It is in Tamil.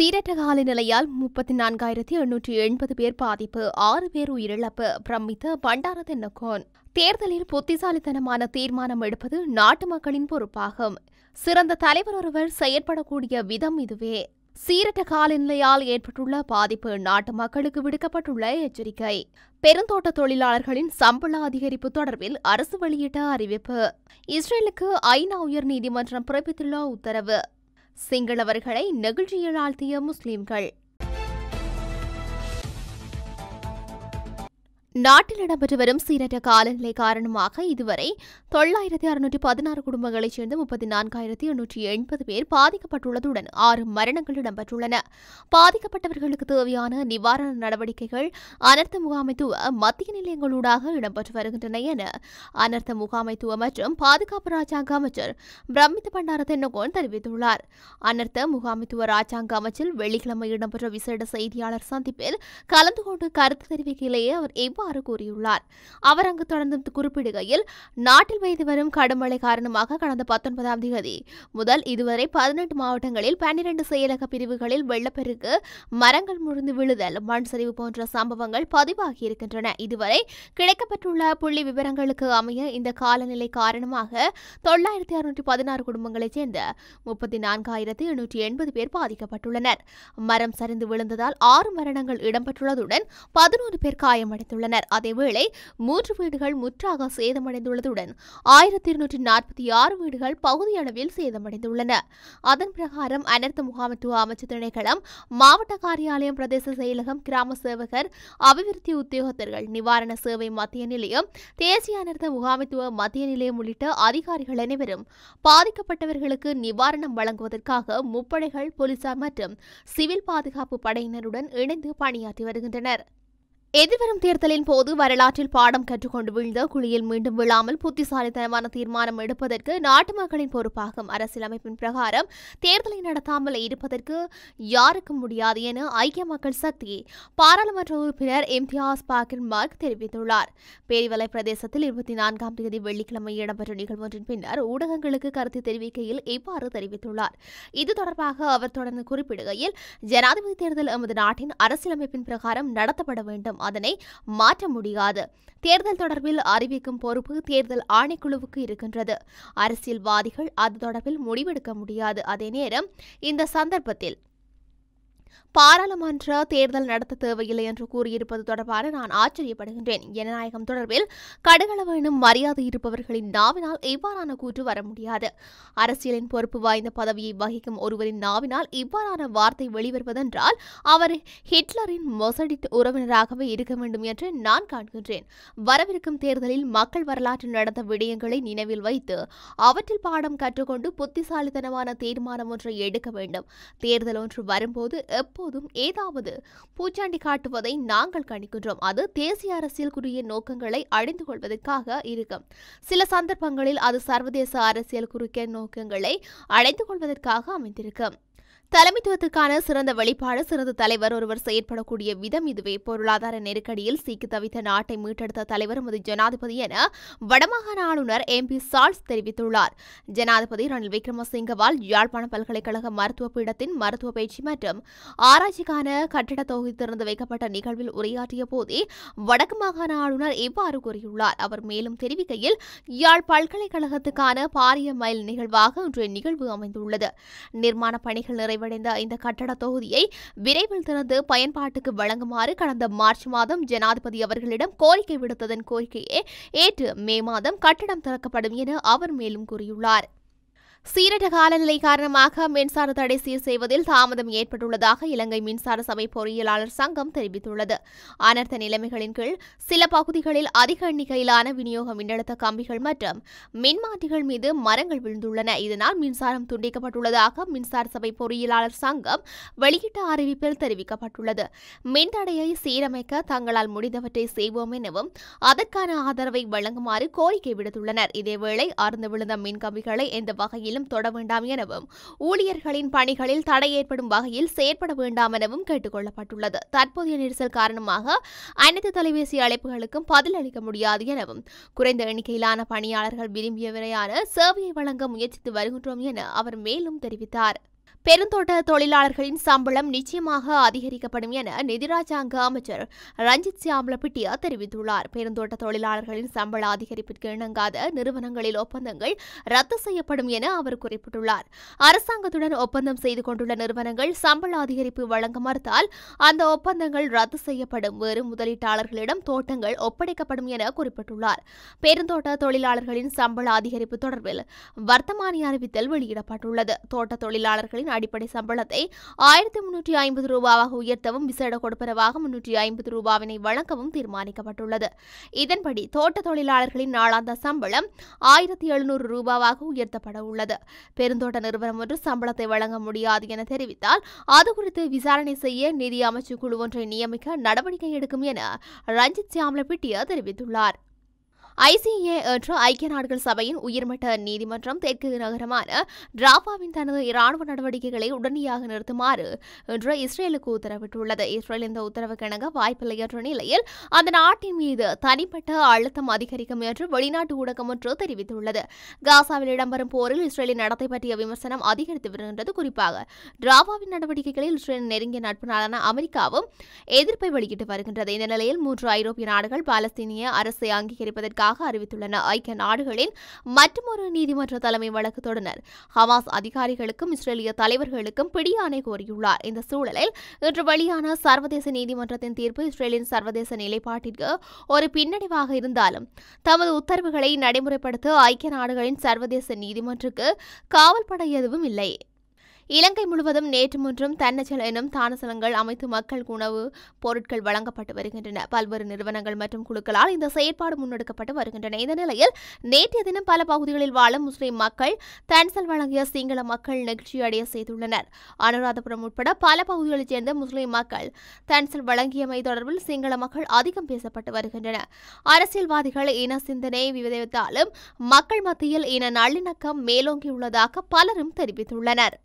சீரற்ற நிலையால் முப்பத்தி நான்காயிரத்தி எண்ணூற்றி எண்பது பேர் பாதிப்பு ஆறு பேர் உயிரிழப்பு பிரமித்த தென்னகோன் தேர்தலில் புத்திசாலித்தனமான தீர்மானம் எடுப்பது நாட்டு மக்களின் பொறுப்பாகும் சிறந்த தலைவர் ஒருவர் செயற்படக்கூடிய விதம் இதுவே சீரட்ட காலநிலையால் ஏற்பட்டுள்ள பாதிப்பு நாட்டு மக்களுக்கு விடுக்கப்பட்டுள்ள எச்சரிக்கை பெருந்தோட்ட தொழிலாளர்களின் சம்பள அதிகரிப்பு தொடர்பில் அரசு வெளியிட்ட அறிவிப்பு இஸ்ரேலுக்கு ஐநா உயர் நீதிமன்றம் பிறப்பித்துள்ள உத்தரவு சிங்களவர்களை நெகிழ்ச்சியில் ஆழ்த்திய முஸ்லிம்கள் நாட்டில் இடம்பெற்று வரும் சீரற்ற காலநிலை காரணமாக இதுவரை தொள்ளாயிரத்தி அறுநூற்றி பதினாறு குடும்பங்களைச் சேர்ந்த முப்பத்தி நான்காயிரத்தி எண்ணூற்றி எண்பது பேர் பாதிக்கப்பட்டுள்ளதுடன் ஆறு மரணங்கள் இடம்பெற்றுள்ளன பாதிக்கப்பட்டவர்களுக்கு தேவையான நிவாரண நடவடிக்கைகள் அனர்த்த முகாமைத்துவ மத்திய நிலையங்களூடாக இடம்பெற்று வருகின்றன என அனர்த்த முகாமைத்துவ மற்றும் பாதுகாப்பு ராஜாங்க அமைச்சர் பிரமித் பண்டார தென்னகோன் தெரிவித்துள்ளார் அனர்த்த முகாமைத்துவ ராஜாங்க அமைச்சர் வெள்ளிக்கிழமை இடம்பெற்ற விசேட செய்தியாளர் சந்திப்பில் கலந்து கொண்டு கருத்து தெரிவிக்கையிலேயே அவர் எவ்வாறு இவ்வாறு கூறியுள்ளார் அவர் அங்கு தொடர்ந்து குறிப்பிடுகையில் நாட்டில் பெய்து வரும் கடுமழை காரணமாக கடந்த பத்தொன்பதாம் தேதி முதல் இதுவரை பதினெட்டு மாவட்டங்களில் பன்னிரண்டு செயலக பிரிவுகளில் வெள்ளப்பெருக்கு மரங்கள் முழுந்து விழுதல் மண் சரிவு போன்ற சம்பவங்கள் பதிவாகியிருக்கின்றன இதுவரை கிடைக்கப்பட்டுள்ள புள்ளி விவரங்களுக்கு அமைய இந்த காலநிலை காரணமாக தொள்ளாயிரத்தி அறுநூற்றி பதினாறு குடும்பங்களைச் சேர்ந்த முப்பத்தி நான்காயிரத்து எண்ணூற்றி எண்பது பேர் பாதிக்கப்பட்டுள்ளனர் மரம் சரிந்து விழுந்ததால் ஆறு மரணங்கள் இடம்பெற்றுள்ளதுடன் பதினோரு பேர் காயமடைந்துள்ளனர் கொண்டனர் அதேவேளை மூன்று வீடுகள் முற்றாக சேதமடைந்துள்ளதுடன் ஆயிரத்தி இருநூற்றி நாற்பத்தி ஆறு வீடுகள் பகுதியளவில் சேதமடைந்துள்ளன அதன் பிரகாரம் அனர்த்த முகாமைத்துவ அமைச்சர் திணைக்களம் மாவட்ட காரியாலயம் பிரதேச செயலகம் கிராம சேவகர் அபிவிருத்தி உத்தியோகத்தர்கள் நிவாரண சேவை மத்திய நிலையம் தேசிய அனர்த்த முகாமைத்துவ மத்திய நிலையம் உள்ளிட்ட அதிகாரிகள் அனைவரும் பாதிக்கப்பட்டவர்களுக்கு நிவாரணம் வழங்குவதற்காக முப்படைகள் போலீசார் மற்றும் சிவில் பாதுகாப்பு படையினருடன் இணைந்து பணியாற்றி வருகின்றனர் எதிர்வரும் தேர்தலின் போது வரலாற்றில் பாடம் கற்றுக்கொண்டு வீழ்ந்த குழியில் மீண்டும் விழாமல் புத்திசாலித்தனமான தீர்மானம் எடுப்பதற்கு நாட்டு மக்களின் பொறுப்பாகும் அரசியலமைப்பின் பிரகாரம் தேர்தலை நடத்தாமல் இருப்பதற்கு யாருக்கும் முடியாது என ஐக்கிய மக்கள் சக்தி பாராளுமன்ற உறுப்பினர் இம்தியாஸ் பாகிர் தெரிவித்துள்ளார் பேரிவலை பிரதேசத்தில் இருபத்தி நான்காம் தேதி வெள்ளிக்கிழமை இடம்பெற்ற நிகழ்வொன்றின் பின்னர் ஊடகங்களுக்கு கருத்து தெரிவிக்கையில் இவ்வாறு தெரிவித்துள்ளார் இது தொடர்பாக அவர் தொடர்ந்து குறிப்பிடுகையில் ஜனாதிபதி தேர்தல் எமது நாட்டின் அரசியலமைப்பின் பிரகாரம் நடத்தப்பட வேண்டும் அதனை மாற்ற முடியாது தேர்தல் தொடர்பில் அறிவிக்கும் பொறுப்பு தேர்தல் ஆணைக்குழுவுக்கு இருக்கின்றது அரசியல்வாதிகள் அது தொடர்பில் முடிவெடுக்க முடியாது அதே நேரம் இந்த சந்தர்ப்பத்தில் பாராளுமன்ற தேர்தல் நடத்த தேவையில்லை என்று கூறியிருப்பது தொடர்பாக நான் ஆச்சரியப்படுகின்றேன் ஜனநாயகம் தொடர்பில் கடுகளவனும் மரியாதை இருப்பவர்களின் நாவினால் இவ்வாறான கூற்று வர முடியாது அரசியலின் பொறுப்பு வாய்ந்த பதவியை வகிக்கும் ஒருவரின் நாவினால் இவ்வாறான வார்த்தை வெளிவருவதென்றால் அவர் ஹிட்லரின் மொசடி உறவினராகவே இருக்க வேண்டும் என்று நான் காண்கின்றேன் வரவிருக்கும் தேர்தலில் மக்கள் வரலாற்றில் நடந்த விடயங்களை நினைவில் வைத்து அவற்றில் பாடம் கற்றுக்கொண்டு புத்திசாலித்தனமான தீர்மானம் ஒன்றை எடுக்க வேண்டும் தேர்தல் ஒன்று வரும்போது எப்போதும் ஏதாவது பூச்சாண்டி காட்டுவதை நாங்கள் கணிக்கின்றோம் அது தேசிய அரசியல் அரசியலுக்குரிய நோக்கங்களை அடைந்து கொள்வதற்காக இருக்கும் சில சந்தர்ப்பங்களில் அது சர்வதேச அரசியல் குறுக்கிய நோக்கங்களை அடைந்து கொள்வதற்காக அமைந்திருக்கும் தலைமைத்துவத்துக்கான சிறந்த வெளிப்பாடு சிறந்த தலைவர் ஒருவர் செயற்படக்கூடிய விதம் இதுவே பொருளாதார நெருக்கடியில் சிக்கி தவித்த நாட்டை மீட்டெடுத்த தலைவர் மது ஜனாதிபதி என வடமாகாண ஆளுநர் எம் பி சால்ஸ் தெரிவித்துள்ளார் ஜனாதிபதி ரணில் விக்ரமசிங்கவால் யாழ்ப்பாண பல்கலைக்கழக மருத்துவ பீடத்தின் மருத்துவ பயிற்சி மற்றும் ஆராய்ச்சிக்கான கட்டிட தொகுதி திறந்து வைக்கப்பட்ட நிகழ்வில் உரையாற்றிய போதே வடக்கு மாகாண ஆளுநர் இவ்வாறு கூறியுள்ளார் அவர் மேலும் தெரிவிக்கையில் யாழ் பல்கலைக்கழகத்துக்கான பாரிய மைல் நிகழ்வாக இன்றைய நிகழ்வு அமைந்துள்ளது நிர்மாண பணிகள் நிறைவு நிறைவடைந்த இந்த கட்டட தொகுதியை விரைவில் திறந்து பயன்பாட்டுக்கு வழங்குமாறு கடந்த மார்ச் மாதம் ஜனாதிபதி அவர்களிடம் கோரிக்கை விடுத்ததன் கோரிக்கையை ஏற்று மே மாதம் கட்டடம் திறக்கப்படும் என அவர் மேலும் கூறியுள்ளார் சீரற்ற காலநிலை காரணமாக மின்சார தடை சீர் செய்வதில் தாமதம் ஏற்பட்டுள்ளதாக இலங்கை மின்சார சபை பொறியியலாளர் சங்கம் தெரிவித்துள்ளது அனர்த்த நிலைமைகளின் கீழ் சில பகுதிகளில் அதிக எண்ணிக்கையிலான விநியோக மின்னழுத்த கம்பிகள் மற்றும் மின்மாற்றிகள் மீது மரங்கள் விழுந்துள்ளன இதனால் மின்சாரம் துண்டிக்கப்பட்டுள்ளதாக மின்சார சபை பொறியியலாளர் சங்கம் வெளியிட்ட அறிவிப்பில் தெரிவிக்கப்பட்டுள்ளது மின்தடையை சீரமைக்க தங்களால் முடிந்தவற்றை செய்வோம் எனவும் அதற்கான ஆதரவை வழங்குமாறு கோரிக்கை விடுத்துள்ளனர் இதேவேளை அறுந்து விழுந்த மின்கம்பிகளை எந்த வகையில் வகையிலும் தொட வேண்டாம் எனவும் ஊழியர்களின் பணிகளில் தடை ஏற்படும் வகையில் செயற்பட வேண்டாம் எனவும் கேட்டுக் கொள்ளப்பட்டுள்ளது தற்போதைய நெரிசல் காரணமாக அனைத்து தொலைபேசி அழைப்புகளுக்கும் பதில் அளிக்க முடியாது எனவும் குறைந்த எண்ணிக்கையிலான பணியாளர்கள் விரும்பியவரையான சேவையை வழங்க முயற்சித்து வருகின்றோம் என அவர் மேலும் தெரிவித்தார் பெருந்தோட்ட தொழிலாளர்களின் சம்பளம் நிச்சயமாக அதிகரிக்கப்படும் என நிதிராஜாங்க அமைச்சர் ரஞ்சித் சியாம்லபிட்டியா தெரிவித்துள்ளார் பெருந்தோட்ட தொழிலாளர்களின் சம்பள அதிகரிப்பிற்கு இணங்காத நிறுவனங்களில் ஒப்பந்தங்கள் ரத்து செய்யப்படும் என அவர் குறிப்பிட்டுள்ளார் அரசாங்கத்துடன் ஒப்பந்தம் செய்து கொண்டுள்ள நிறுவனங்கள் சம்பள அதிகரிப்பு வழங்க மறுத்தால் அந்த ஒப்பந்தங்கள் ரத்து செய்யப்படும் வேறு முதலீட்டாளர்களிடம் தோட்டங்கள் ஒப்படைக்கப்படும் என குறிப்பிட்டுள்ளார் பெருந்தோட்ட தொழிலாளர்களின் சம்பள அதிகரிப்பு தொடர்பில் வர்த்தமானி அறிவித்தல் வெளியிடப்பட்டுள்ளது தோட்ட தொழிலாளர்களின் ஊழியர்களின் அடிப்படை சம்பளத்தை ஆயிரத்தி முன்னூற்றி ஐம்பது ரூபாவாக உயர்த்தவும் விசேட கொடுப்பனவாக முன்னூற்றி ஐம்பது ரூபாவினை வழங்கவும் தீர்மானிக்கப்பட்டுள்ளது இதன்படி தோட்ட தொழிலாளர்களின் நாளாந்த சம்பளம் ஆயிரத்தி எழுநூறு ரூபாவாக உயர்த்தப்பட உள்ளது பெருந்தோட்ட நிறுவனம் ஒன்று சம்பளத்தை வழங்க முடியாது என தெரிவித்தால் அது குறித்து விசாரணை செய்ய நிதி அமைச்சு குழு ஒன்றை நியமிக்க நடவடிக்கை எடுக்கும் என ரஞ்சித் சியாம்லபிட்டியா தெரிவித்துள்ளார் ஐசிஏ என்ற ஐக்கிய நாடுகள் சபையின் உயர்மட்ட நீதிமன்றம் தெற்கு நகரமான டிராபாவின் தனது இராணுவ நடவடிக்கைகளை உடனடியாக நிறுத்துமாறு இன்று இஸ்ரேலுக்கு உத்தரவிட்டுள்ளது இஸ்ரேல் இந்த உத்தரவு கிணங்க வாய்ப்பில்லை என்ற நிலையில் அந்த நாட்டின் மீது தனிப்பட்ட அழுத்தம் அதிகரிக்கும் என்று வெளிநாட்டு ஊடகம் ஒன்று தெரிவித்துள்ளது காசாவில் இடம்பெறும் போரில் இஸ்ரேலின் நடத்தை பற்றிய விமர்சனம் அதிகரித்து வருகின்றது குறிப்பாக டிராபாவின் நடவடிக்கைகளில் இஸ்ரேலின் நெருங்கிய நட்பு நாடான அமெரிக்காவும் எதிர்ப்பை வெளியிட்டு வருகின்றது இந்த நிலையில் மூன்று ஐரோப்பிய நாடுகள் பாலஸ்தீனிய அரசை அங்கீகரிப்பதற்காக உள்ளதாக அறிவித்துள்ளன ஐக்கிய நாடுகளின் மற்றொரு நீதிமன்ற தலைமை வழக்கு தொடர் ஹமாஸ் அதிகாரிகளுக்கும் இஸ்ரேலிய தலைவர்களுக்கும் பிடியாணை கோரியுள்ளார் இந்த சூழலில் இன்று வெளியான சர்வதேச நீதிமன்றத்தின் தீர்ப்பு இஸ்ரேலின் சர்வதேச நிலைப்பாட்டிற்கு ஒரு பின்னடைவாக இருந்தாலும் தமது உத்தரவுகளை நடைமுறைப்படுத்த ஐக்கிய நாடுகளின் சர்வதேச நீதிமன்றத்துக்கு காவல்பட எதுவும் இல்லை இலங்கை முழுவதும் நேற்று முன்றும் தன்னச்சல் எனும் தானசனங்கள் அமைத்து மக்கள் உணவு பொருட்கள் வழங்கப்பட்டு வருகின்றன பல்வேறு நிறுவனங்கள் மற்றும் குழுக்களால் இந்த செயற்பாடு முன்னெடுக்கப்பட்டு வருகின்றன இந்த நிலையில் நேற்றைய தினம் பல பகுதிகளில் வாழும் முஸ்லிம் மக்கள் தன்சல் வழங்கிய சிங்கள மக்கள் நெகிழ்ச்சியடைய செய்துள்ளனர் அனுராதபுரம் உட்பட பல பகுதிகளைச் சேர்ந்த முஸ்லிம் மக்கள் தன்சல் வழங்கியமை தொடர்பில் சிங்கள மக்கள் அதிகம் பேசப்பட்டு வருகின்றன அரசியல்வாதிகள் இன சிந்தனை விவதத்தாலும் மக்கள் மத்தியில் இன நல்லிணக்கம் மேலோங்கியுள்ளதாக பலரும் தெரிவித்துள்ளனர்